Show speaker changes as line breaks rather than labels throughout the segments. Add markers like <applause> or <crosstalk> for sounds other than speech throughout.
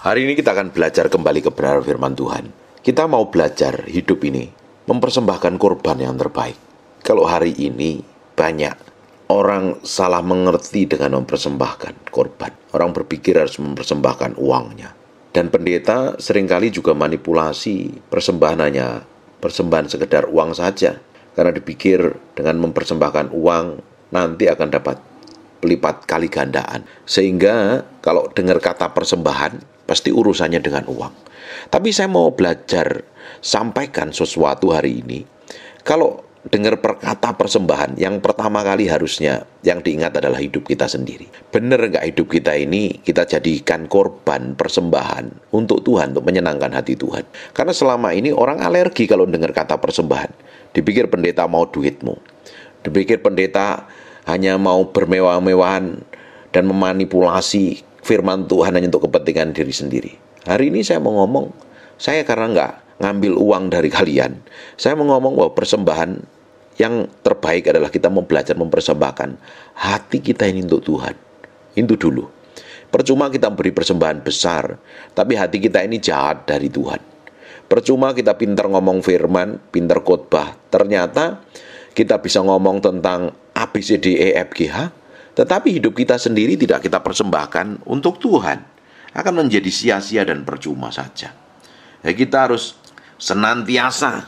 Hari ini kita akan belajar kembali kebenaran firman Tuhan. Kita mau belajar hidup ini, mempersembahkan korban yang terbaik. Kalau hari ini banyak orang salah mengerti dengan mempersembahkan korban. Orang berpikir harus mempersembahkan uangnya. Dan pendeta seringkali juga manipulasi persembahannya, persembahan sekedar uang saja. Karena dipikir dengan mempersembahkan uang nanti akan dapat pelipat kali gandaan. Sehingga kalau dengar kata persembahan, pasti urusannya dengan uang. Tapi saya mau belajar sampaikan sesuatu hari ini. Kalau dengar perkata persembahan, yang pertama kali harusnya yang diingat adalah hidup kita sendiri. Bener nggak hidup kita ini kita jadikan korban persembahan untuk Tuhan, untuk menyenangkan hati Tuhan. Karena selama ini orang alergi kalau dengar kata persembahan. Dipikir pendeta mau duitmu. Dipikir pendeta hanya mau bermewah-mewahan dan memanipulasi firman Tuhan hanya untuk kepentingan diri sendiri. Hari ini saya mau ngomong, saya karena nggak ngambil uang dari <laughs> kalian, saya mau ngomong bahwa persembahan yang terbaik adalah kita mau mempersembahkan hati kita ini untuk Tuhan. Itu dulu. Percuma kita beri persembahan besar, tapi hati kita ini jahat dari Tuhan. Percuma kita pintar ngomong firman, pintar khotbah, ternyata kita bisa ngomong tentang ABCDEFGH, B, tetapi hidup kita sendiri tidak kita persembahkan untuk Tuhan, akan menjadi sia-sia dan percuma saja. Ya, kita harus senantiasa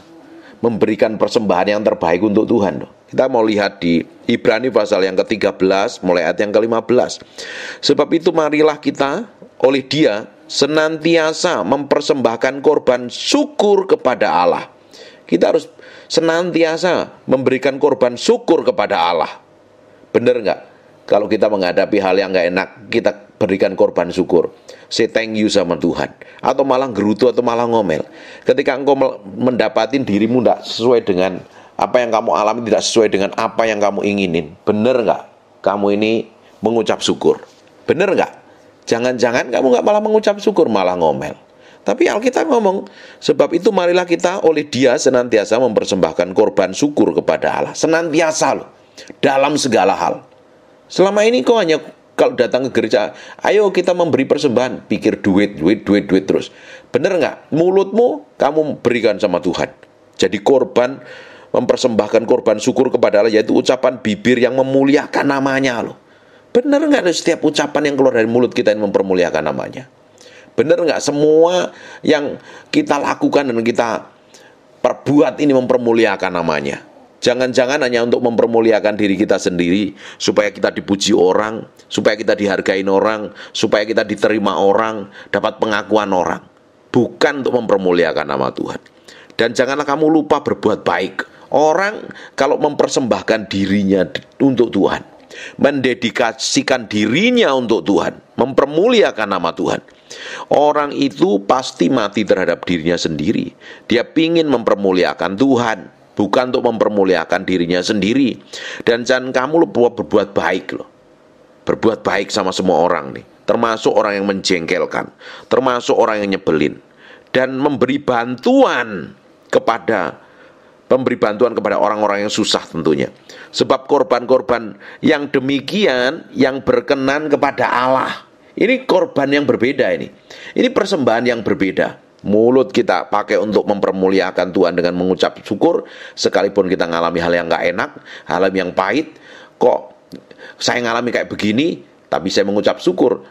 memberikan persembahan yang terbaik untuk Tuhan. Kita mau lihat di Ibrani pasal yang ke-13 mulai ayat yang ke-15. Sebab itu marilah kita oleh dia senantiasa mempersembahkan korban syukur kepada Allah kita harus senantiasa memberikan korban syukur kepada Allah. Bener nggak? Kalau kita menghadapi hal yang nggak enak, kita berikan korban syukur. Say thank you sama Tuhan. Atau malah gerutu atau malah ngomel. Ketika engkau mendapatin dirimu tidak sesuai dengan apa yang kamu alami tidak sesuai dengan apa yang kamu inginin. Bener nggak? Kamu ini mengucap syukur. Bener nggak? Jangan-jangan kamu nggak malah mengucap syukur, malah ngomel. Tapi Alkitab ngomong, sebab itu marilah kita oleh dia senantiasa mempersembahkan korban syukur kepada Allah. Senantiasa loh, dalam segala hal. Selama ini kok hanya kalau datang ke gereja, ayo kita memberi persembahan, pikir duit, duit, duit, duit terus. Bener nggak? Mulutmu kamu berikan sama Tuhan. Jadi korban mempersembahkan korban syukur kepada Allah yaitu ucapan bibir yang memuliakan namanya loh. Bener nggak setiap ucapan yang keluar dari mulut kita yang mempermuliakan namanya? Benar nggak semua yang kita lakukan dan kita perbuat ini mempermuliakan namanya. Jangan-jangan hanya untuk mempermuliakan diri kita sendiri, supaya kita dipuji orang, supaya kita dihargai orang, supaya kita diterima orang, dapat pengakuan orang. Bukan untuk mempermuliakan nama Tuhan. Dan janganlah kamu lupa berbuat baik. Orang kalau mempersembahkan dirinya untuk Tuhan, mendedikasikan dirinya untuk Tuhan, mempermuliakan nama Tuhan. Orang itu pasti mati terhadap dirinya sendiri. Dia pingin mempermuliakan Tuhan, bukan untuk mempermuliakan dirinya sendiri. Dan jangan kamu lupa berbuat baik loh. Berbuat baik sama semua orang nih, termasuk orang yang menjengkelkan, termasuk orang yang nyebelin dan memberi bantuan kepada memberi bantuan kepada orang-orang yang susah tentunya. Sebab korban-korban yang demikian yang berkenan kepada Allah. Ini korban yang berbeda ini. Ini persembahan yang berbeda. Mulut kita pakai untuk mempermuliakan Tuhan dengan mengucap syukur sekalipun kita ngalami hal yang gak enak, hal yang pahit. Kok saya ngalami kayak begini, tapi saya mengucap syukur.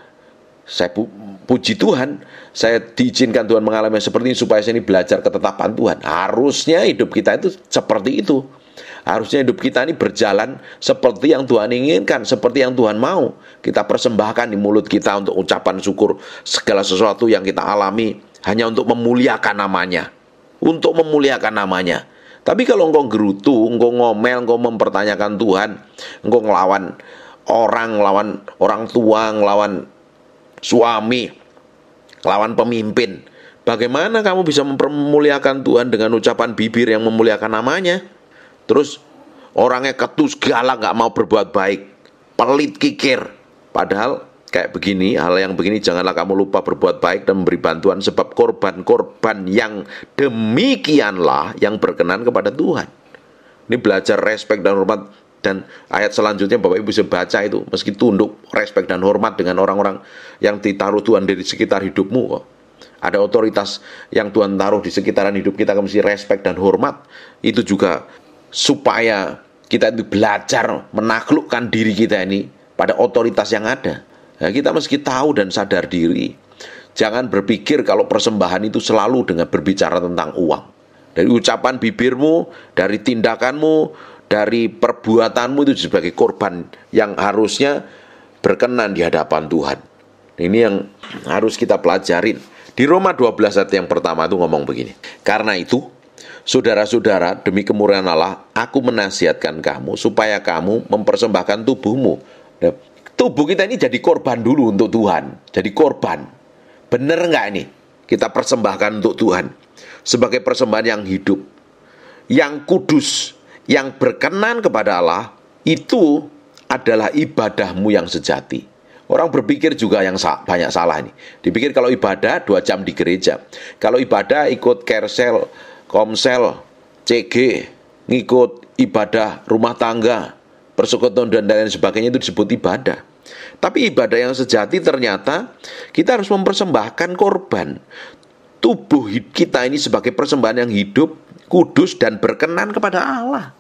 Saya pu puji Tuhan, saya diizinkan Tuhan mengalami seperti ini supaya saya ini belajar ketetapan Tuhan. Harusnya hidup kita itu seperti itu. Harusnya hidup kita ini berjalan seperti yang Tuhan inginkan, seperti yang Tuhan mau. Kita persembahkan di mulut kita untuk ucapan syukur segala sesuatu yang kita alami hanya untuk memuliakan namanya. Untuk memuliakan namanya. Tapi kalau engkau gerutu, engkau ngomel, engkau mempertanyakan Tuhan, engkau ngelawan orang, ngelawan orang tua, ngelawan suami, ngelawan pemimpin. Bagaimana kamu bisa memuliakan Tuhan dengan ucapan bibir yang memuliakan namanya? Terus orangnya ketus galak nggak mau berbuat baik, pelit kikir. Padahal kayak begini, hal yang begini janganlah kamu lupa berbuat baik dan memberi bantuan sebab korban-korban yang demikianlah yang berkenan kepada Tuhan. Ini belajar respect dan hormat dan ayat selanjutnya Bapak Ibu bisa baca itu meski tunduk respect dan hormat dengan orang-orang yang ditaruh Tuhan di sekitar hidupmu kok. Ada otoritas yang Tuhan taruh di sekitaran hidup kita, kamu mesti respect dan hormat. Itu juga supaya kita itu belajar menaklukkan diri kita ini pada otoritas yang ada. Ya, kita meski tahu dan sadar diri. Jangan berpikir kalau persembahan itu selalu dengan berbicara tentang uang. Dari ucapan bibirmu, dari tindakanmu, dari perbuatanmu itu sebagai korban yang harusnya berkenan di hadapan Tuhan. Ini yang harus kita pelajarin. Di Roma 12 ayat yang pertama itu ngomong begini. Karena itu, Saudara-saudara, demi kemurahan Allah, aku menasihatkan kamu supaya kamu mempersembahkan tubuhmu. Nah, tubuh kita ini jadi korban dulu untuk Tuhan. Jadi korban. Bener nggak ini? Kita persembahkan untuk Tuhan. Sebagai persembahan yang hidup. Yang kudus. Yang berkenan kepada Allah. Itu adalah ibadahmu yang sejati. Orang berpikir juga yang banyak salah ini. Dipikir kalau ibadah dua jam di gereja. Kalau ibadah ikut kersel, Komsel, CG, ngikut ibadah rumah tangga, persekutuan dan lain sebagainya itu disebut ibadah. Tapi ibadah yang sejati ternyata kita harus mempersembahkan korban. Tubuh kita ini sebagai persembahan yang hidup, kudus dan berkenan kepada Allah.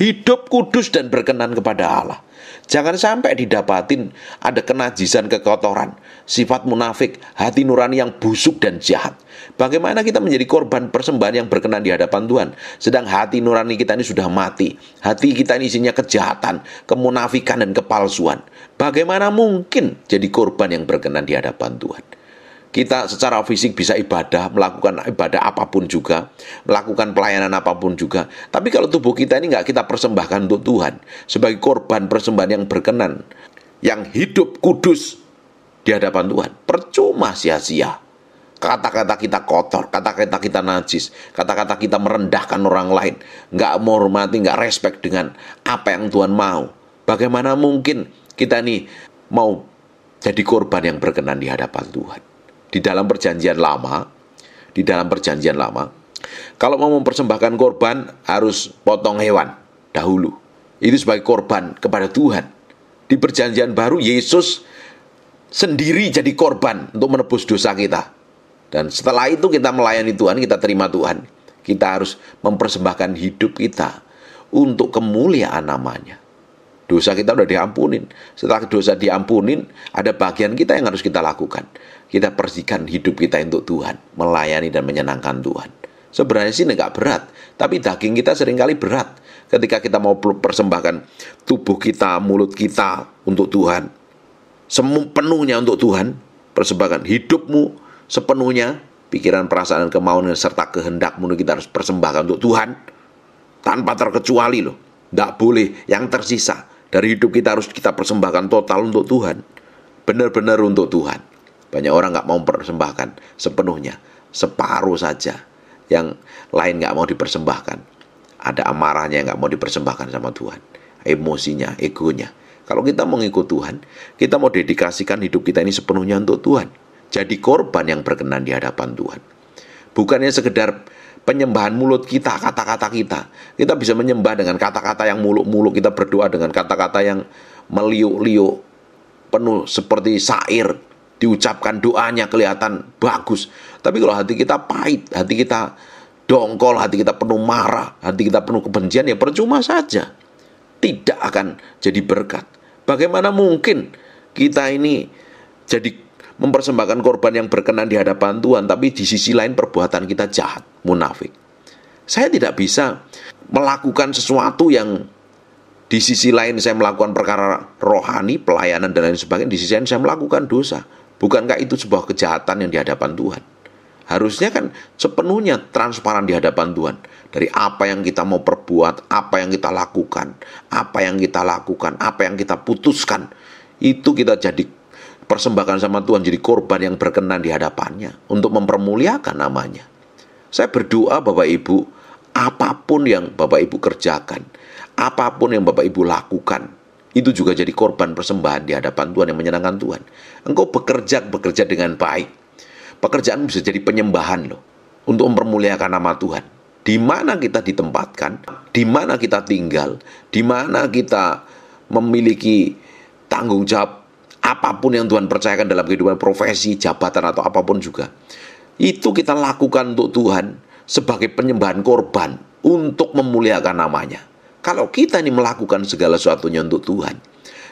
Hidup kudus dan berkenan kepada Allah. Jangan sampai didapatin ada kenajisan kekotoran, sifat munafik, hati nurani yang busuk dan jahat. Bagaimana kita menjadi korban persembahan yang berkenan di hadapan Tuhan? Sedang hati nurani kita ini sudah mati. Hati kita ini isinya kejahatan, kemunafikan, dan kepalsuan. Bagaimana mungkin jadi korban yang berkenan di hadapan Tuhan? Kita secara fisik bisa ibadah, melakukan ibadah apapun juga, melakukan pelayanan apapun juga. Tapi kalau tubuh kita ini nggak kita persembahkan untuk Tuhan, sebagai korban persembahan yang berkenan, yang hidup kudus di hadapan Tuhan, percuma sia-sia. Kata-kata kita kotor, kata-kata kita najis, kata-kata kita merendahkan orang lain, nggak menghormati, nggak respect dengan apa yang Tuhan mau. Bagaimana mungkin kita nih mau jadi korban yang berkenan di hadapan Tuhan? Di dalam perjanjian lama, di dalam perjanjian lama, kalau mau mempersembahkan korban harus potong hewan dahulu. Itu sebagai korban kepada Tuhan. Di perjanjian baru Yesus sendiri jadi korban untuk menebus dosa kita. Dan setelah itu kita melayani Tuhan, kita terima Tuhan. Kita harus mempersembahkan hidup kita untuk kemuliaan namanya. Dosa kita sudah diampunin. Setelah dosa diampunin, ada bagian kita yang harus kita lakukan. Kita persihkan hidup kita untuk Tuhan, melayani dan menyenangkan Tuhan. Sebenarnya sih nggak berat, tapi daging kita seringkali berat. Ketika kita mau persembahkan tubuh kita, mulut kita untuk Tuhan, semu penuhnya untuk Tuhan, persembahkan hidupmu, sepenuhnya pikiran, perasaan, kemauan serta kehendak menurut kita harus persembahkan untuk Tuhan tanpa terkecuali loh. Tidak boleh yang tersisa dari hidup kita harus kita persembahkan total untuk Tuhan. Benar-benar untuk Tuhan. Banyak orang nggak mau persembahkan sepenuhnya, separuh saja. Yang lain nggak mau dipersembahkan. Ada amarahnya yang nggak mau dipersembahkan sama Tuhan. Emosinya, egonya. Kalau kita mengikuti Tuhan, kita mau dedikasikan hidup kita ini sepenuhnya untuk Tuhan jadi korban yang berkenan di hadapan Tuhan. Bukannya sekedar penyembahan mulut kita, kata-kata kita. Kita bisa menyembah dengan kata-kata yang muluk-muluk, kita berdoa dengan kata-kata yang meliuk-liuk, penuh seperti sair, diucapkan doanya kelihatan bagus. Tapi kalau hati kita pahit, hati kita dongkol, hati kita penuh marah, hati kita penuh kebencian, ya percuma saja. Tidak akan jadi berkat. Bagaimana mungkin kita ini jadi mempersembahkan korban yang berkenan di hadapan Tuhan, tapi di sisi lain perbuatan kita jahat, munafik. Saya tidak bisa melakukan sesuatu yang di sisi lain saya melakukan perkara rohani, pelayanan dan lain sebagainya, di sisi lain saya melakukan dosa. Bukankah itu sebuah kejahatan yang di hadapan Tuhan? Harusnya kan sepenuhnya transparan di hadapan Tuhan. Dari apa yang kita mau perbuat, apa yang kita lakukan, apa yang kita lakukan, apa yang kita putuskan. Itu kita jadi persembahkan sama Tuhan jadi korban yang berkenan di hadapannya untuk mempermuliakan namanya. Saya berdoa Bapak Ibu, apapun yang Bapak Ibu kerjakan, apapun yang Bapak Ibu lakukan, itu juga jadi korban persembahan di hadapan Tuhan yang menyenangkan Tuhan. Engkau bekerja bekerja dengan baik. Pekerjaan bisa jadi penyembahan loh untuk mempermuliakan nama Tuhan. Di mana kita ditempatkan, di mana kita tinggal, di mana kita memiliki tanggung jawab apapun yang Tuhan percayakan dalam kehidupan profesi, jabatan atau apapun juga. Itu kita lakukan untuk Tuhan sebagai penyembahan korban untuk memuliakan namanya. Kalau kita ini melakukan segala sesuatunya untuk Tuhan,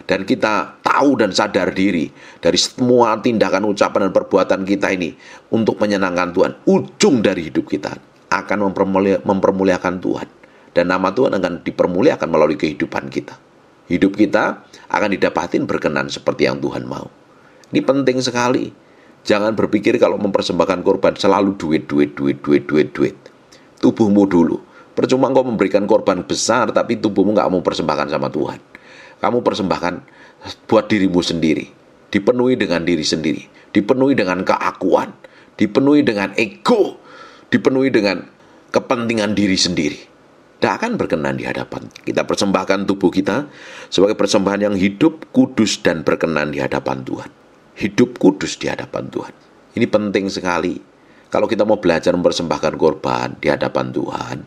dan kita tahu dan sadar diri dari semua tindakan, ucapan, dan perbuatan kita ini untuk menyenangkan Tuhan, ujung dari hidup kita akan mempermuliakan Tuhan. Dan nama Tuhan akan dipermuliakan melalui kehidupan kita hidup kita akan didapatin berkenan seperti yang Tuhan mau. Ini penting sekali. Jangan berpikir kalau mempersembahkan korban selalu duit, duit, duit, duit, duit, duit. Tubuhmu dulu. Percuma engkau memberikan korban besar tapi tubuhmu nggak mau persembahkan sama Tuhan. Kamu persembahkan buat dirimu sendiri. Dipenuhi dengan diri sendiri. Dipenuhi dengan keakuan. Dipenuhi dengan ego. Dipenuhi dengan kepentingan diri sendiri tidak akan berkenan di hadapan. Kita persembahkan tubuh kita sebagai persembahan yang hidup, kudus, dan berkenan di hadapan Tuhan. Hidup kudus di hadapan Tuhan. Ini penting sekali. Kalau kita mau belajar mempersembahkan korban di hadapan Tuhan,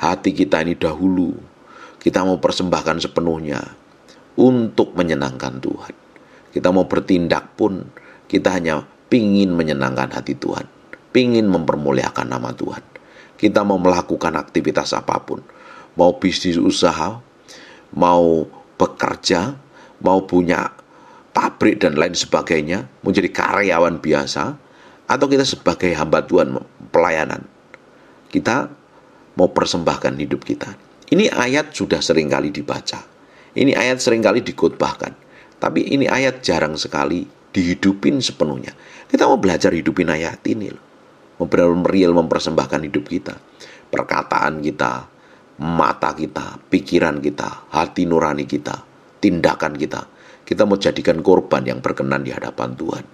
hati kita ini dahulu kita mau persembahkan sepenuhnya untuk menyenangkan Tuhan. Kita mau bertindak pun kita hanya pingin menyenangkan hati Tuhan, pingin mempermuliakan nama Tuhan. Kita mau melakukan aktivitas apapun, mau bisnis usaha, mau bekerja, mau punya pabrik dan lain sebagainya, menjadi karyawan biasa, atau kita sebagai hamba Tuhan pelayanan. Kita mau persembahkan hidup kita. Ini ayat sudah seringkali dibaca. Ini ayat seringkali dikutbahkan, Tapi ini ayat jarang sekali dihidupin sepenuhnya. Kita mau belajar hidupin ayat ini loh. benar real mempersembahkan hidup kita. Perkataan kita, mata kita, pikiran kita, hati nurani kita, tindakan kita. Kita mau jadikan korban yang berkenan di hadapan Tuhan.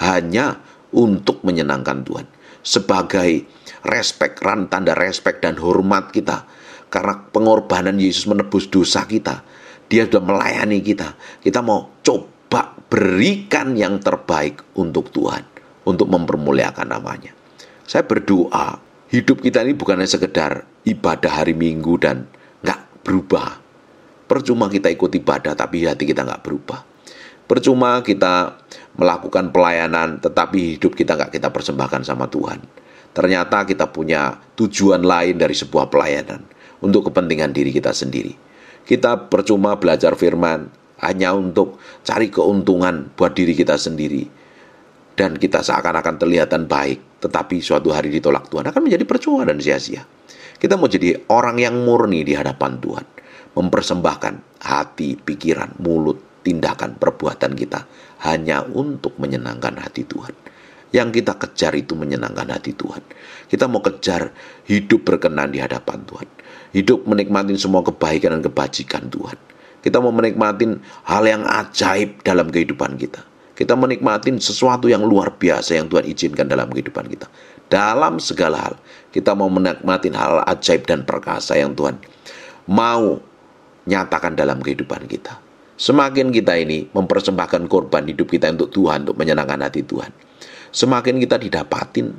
Hanya untuk menyenangkan Tuhan. Sebagai respek, ran tanda respek dan hormat kita. Karena pengorbanan Yesus menebus dosa kita. Dia sudah melayani kita. Kita mau coba berikan yang terbaik untuk Tuhan. Untuk mempermuliakan namanya. Saya berdoa, hidup kita ini bukan hanya sekedar ibadah hari Minggu dan nggak berubah. Percuma kita ikut ibadah tapi hati kita nggak berubah. Percuma kita melakukan pelayanan tetapi hidup kita nggak kita persembahkan sama Tuhan. Ternyata kita punya tujuan lain dari sebuah pelayanan untuk kepentingan diri kita sendiri. Kita percuma belajar firman hanya untuk cari keuntungan buat diri kita sendiri. Dan kita seakan-akan terlihatan baik, tetapi suatu hari ditolak Tuhan akan menjadi percuma dan sia-sia. Kita mau jadi orang yang murni di hadapan Tuhan. Mempersembahkan hati, pikiran, mulut, tindakan, perbuatan kita hanya untuk menyenangkan hati Tuhan. Yang kita kejar itu menyenangkan hati Tuhan. Kita mau kejar hidup berkenan di hadapan Tuhan. Hidup menikmati semua kebaikan dan kebajikan Tuhan. Kita mau menikmati hal yang ajaib dalam kehidupan kita. Kita menikmati sesuatu yang luar biasa yang Tuhan izinkan dalam kehidupan kita dalam segala hal. Kita mau menikmati hal ajaib dan perkasa yang Tuhan mau nyatakan dalam kehidupan kita. Semakin kita ini mempersembahkan korban hidup kita untuk Tuhan, untuk menyenangkan hati Tuhan. Semakin kita didapatin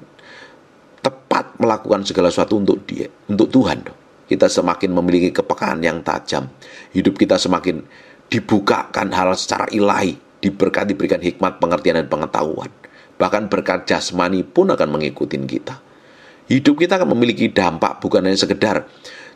tepat melakukan segala sesuatu untuk dia, untuk Tuhan. Kita semakin memiliki kepekaan yang tajam. Hidup kita semakin dibukakan hal secara ilahi, diberkati diberikan hikmat, pengertian dan pengetahuan bahkan berkat jasmani pun akan mengikuti kita. Hidup kita akan memiliki dampak bukan hanya sekedar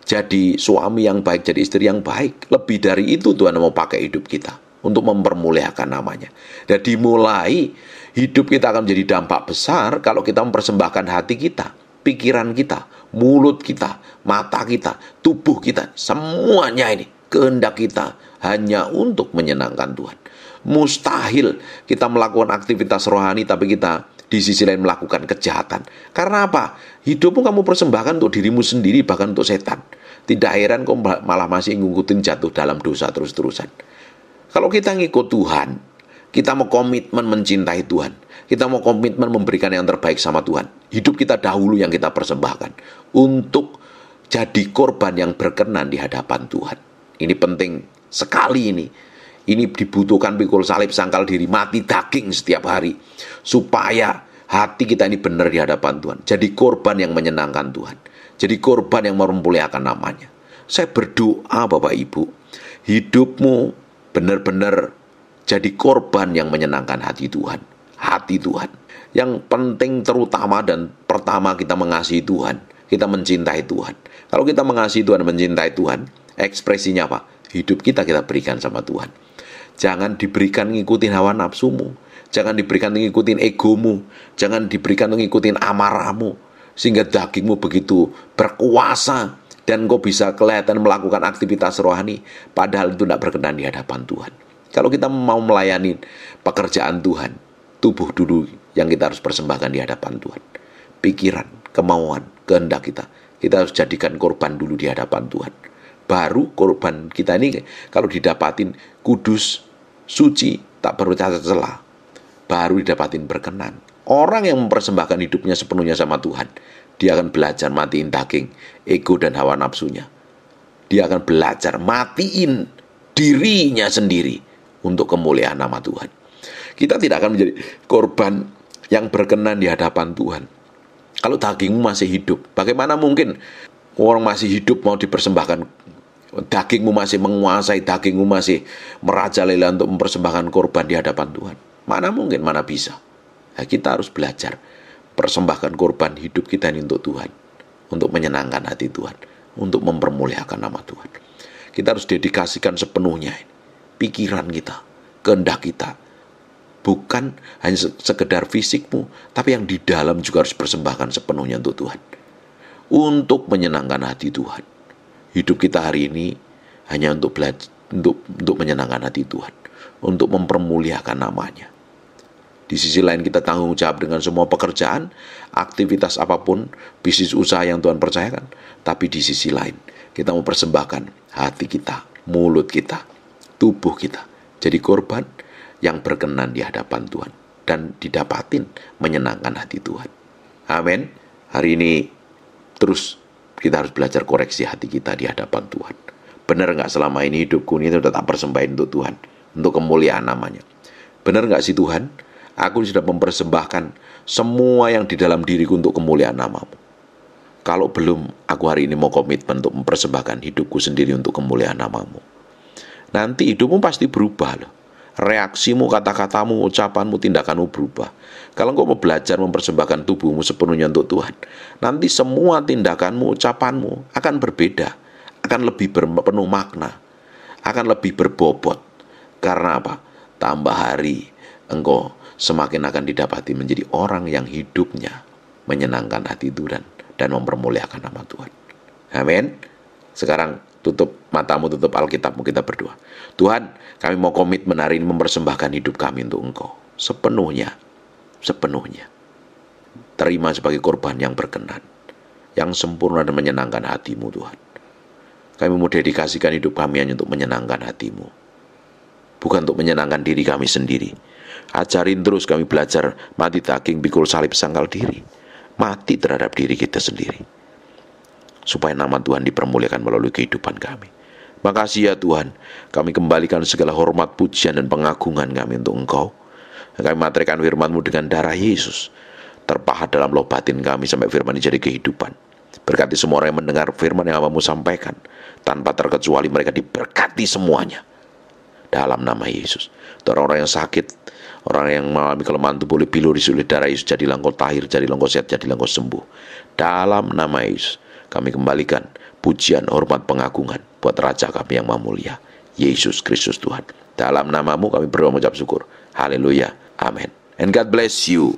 jadi suami yang baik, jadi istri yang baik. Lebih dari itu Tuhan mau pakai hidup kita untuk mempermuliakan namanya. Dan dimulai hidup kita akan menjadi dampak besar kalau kita mempersembahkan hati kita, pikiran kita, mulut kita, mata kita, tubuh kita, semuanya ini kehendak kita hanya untuk menyenangkan Tuhan mustahil kita melakukan aktivitas rohani tapi kita di sisi lain melakukan kejahatan. Karena apa? Hidupmu kamu persembahkan untuk dirimu sendiri bahkan untuk setan. Tidak heran kau malah masih ngungkutin jatuh dalam dosa terus-terusan. Kalau kita ngikut Tuhan, kita mau komitmen mencintai Tuhan, kita mau komitmen memberikan yang terbaik sama Tuhan. Hidup kita dahulu yang kita persembahkan untuk jadi korban yang berkenan di hadapan Tuhan. Ini penting sekali ini. Ini dibutuhkan pikul salib sangkal diri, mati daging setiap hari. Supaya hati kita ini benar di hadapan Tuhan. Jadi korban yang menyenangkan Tuhan. Jadi korban yang memuliakan namanya. Saya berdoa Bapak Ibu, hidupmu benar-benar jadi korban yang menyenangkan hati Tuhan. Hati Tuhan. Yang penting terutama dan pertama kita mengasihi Tuhan. Kita mencintai Tuhan. Kalau kita mengasihi Tuhan, mencintai Tuhan, ekspresinya apa? Hidup kita kita berikan sama Tuhan. Jangan diberikan ngikutin hawa nafsumu. Jangan diberikan ngikutin egomu. Jangan diberikan ngikutin amarahmu. Sehingga dagingmu begitu berkuasa. Dan kau bisa kelihatan melakukan aktivitas rohani. Padahal itu tidak berkenan di hadapan Tuhan. Kalau kita mau melayani pekerjaan Tuhan. Tubuh dulu yang kita harus persembahkan di hadapan Tuhan. Pikiran, kemauan, kehendak kita. Kita harus jadikan korban dulu di hadapan Tuhan. Baru korban kita ini kalau didapatin kudus, suci, tak perlu cacat celah, baru didapatin berkenan. Orang yang mempersembahkan hidupnya sepenuhnya sama Tuhan, dia akan belajar matiin daging, ego dan hawa nafsunya. Dia akan belajar matiin dirinya sendiri untuk kemuliaan nama Tuhan. Kita tidak akan menjadi korban yang berkenan di hadapan Tuhan. Kalau dagingmu masih hidup, bagaimana mungkin orang masih hidup mau dipersembahkan dagingmu masih menguasai, dagingmu masih merajalela untuk mempersembahkan korban di hadapan Tuhan. Mana mungkin, mana bisa. Nah, kita harus belajar persembahkan korban hidup kita ini untuk Tuhan, untuk menyenangkan hati Tuhan, untuk mempermuliakan nama Tuhan. Kita harus dedikasikan sepenuhnya ini. pikiran kita, kehendak kita, bukan hanya sekedar fisikmu, tapi yang di dalam juga harus persembahkan sepenuhnya untuk Tuhan. Untuk menyenangkan hati Tuhan hidup kita hari ini hanya untuk belajar, untuk untuk menyenangkan hati Tuhan, untuk mempermuliakan namanya. Di sisi lain kita tanggung jawab dengan semua pekerjaan, aktivitas apapun, bisnis usaha yang Tuhan percayakan. Tapi di sisi lain kita mempersembahkan hati kita, mulut kita, tubuh kita. Jadi korban yang berkenan di hadapan Tuhan dan didapatin menyenangkan hati Tuhan. Amin. Hari ini terus kita harus belajar koreksi hati kita di hadapan Tuhan. Benar nggak selama ini hidupku ini sudah tak persembahin untuk Tuhan, untuk kemuliaan namanya. Benar nggak sih Tuhan? Aku sudah mempersembahkan semua yang di dalam diriku untuk kemuliaan namamu. Kalau belum, aku hari ini mau komitmen untuk mempersembahkan hidupku sendiri untuk kemuliaan namamu. Nanti hidupmu pasti berubah loh reaksimu, kata-katamu, ucapanmu, tindakanmu berubah. Kalau engkau mau belajar mempersembahkan tubuhmu sepenuhnya untuk Tuhan, nanti semua tindakanmu, ucapanmu akan berbeda, akan lebih penuh makna, akan lebih berbobot. Karena apa? Tambah hari engkau semakin akan didapati menjadi orang yang hidupnya menyenangkan hati Tuhan dan mempermuliakan nama Tuhan. Amin. Sekarang tutup matamu, tutup Alkitabmu kita berdua. Tuhan, kami mau komit hari ini mempersembahkan hidup kami untuk Engkau. Sepenuhnya, sepenuhnya. Terima sebagai korban yang berkenan, yang sempurna dan menyenangkan hatimu Tuhan. Kami mau dedikasikan hidup kami hanya untuk menyenangkan hatimu. Bukan untuk menyenangkan diri kami sendiri. Ajarin terus kami belajar mati daging, bikul salib, sangkal diri. Mati terhadap diri kita sendiri supaya nama Tuhan dipermuliakan melalui kehidupan kami. Makasih ya Tuhan, kami kembalikan segala hormat, pujian, dan pengagungan kami untuk Engkau. Kami materikan firman-Mu dengan darah Yesus, terpahat dalam loh kami sampai firman ini jadi kehidupan. Berkati semua orang yang mendengar firman yang kamu sampaikan, tanpa terkecuali mereka diberkati semuanya. Dalam nama Yesus. Orang-orang yang sakit, orang yang mengalami kelemahan tubuh, pilu, piluri, sulit darah Yesus, jadi langkau tahir, jadi langkau sehat, jadi langkau sembuh. Dalam nama Yesus kami kembalikan pujian, hormat, pengagungan buat Raja kami yang maha Yesus Kristus Tuhan. Dalam namamu kami berdoa mengucap syukur. Haleluya. Amin. And God bless you.